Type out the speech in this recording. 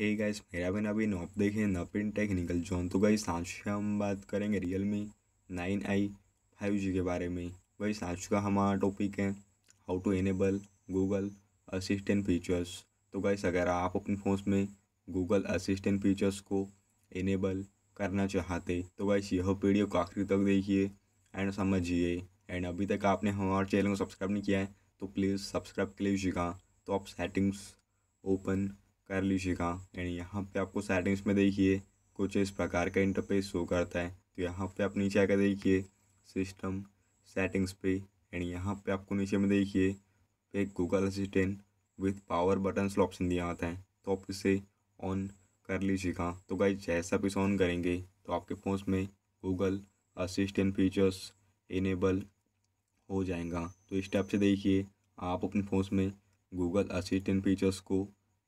hey guys मेरा भी नवीन नॉप देखें नपिन टेक्निकल जोन तो गाइस आज हम बात करेंगे realme nine I five G के बारे में गाइस आज का हमारा टॉपिक है how to enable Google assistant features तो गाइस अगर आप अपने फ़ोन में गूगल असिस्टेंट फीचर्स को इनेबल करना चाहते तो गाइस यह वीडियो को आखिरी तक देखिए एंड समझिए एंड अभी तक आपने हमारे चैनल को सब्सक्राइब नहीं किया है तो प्लीज़ सब्सक्राइब कर लीजिएगा तो आप सेटिंग्स ओपन कर लीजिएगा एंड यहाँ पे आपको सेटिंग्स में देखिए कुछ इस प्रकार का इंटरफेस शो करता है तो यहाँ पे आप नीचे आकर देखिए सिस्टम सेटिंग्स पे एंड यहाँ पे आपको नीचे में देखिए एक Google assistant with power button option दिया आता है तो आप इसे ऑन कर लीजिएगा तो गाइज जैसा भी ऑन करेंगे तो आपके फ़ोन में गूगल असिस्टेंट फीचर्स इनेबल हो जाएगा तो इस टाइप से देखिए आप अपने फ़ोन में गूगल असिस्टेंट फीचर्स को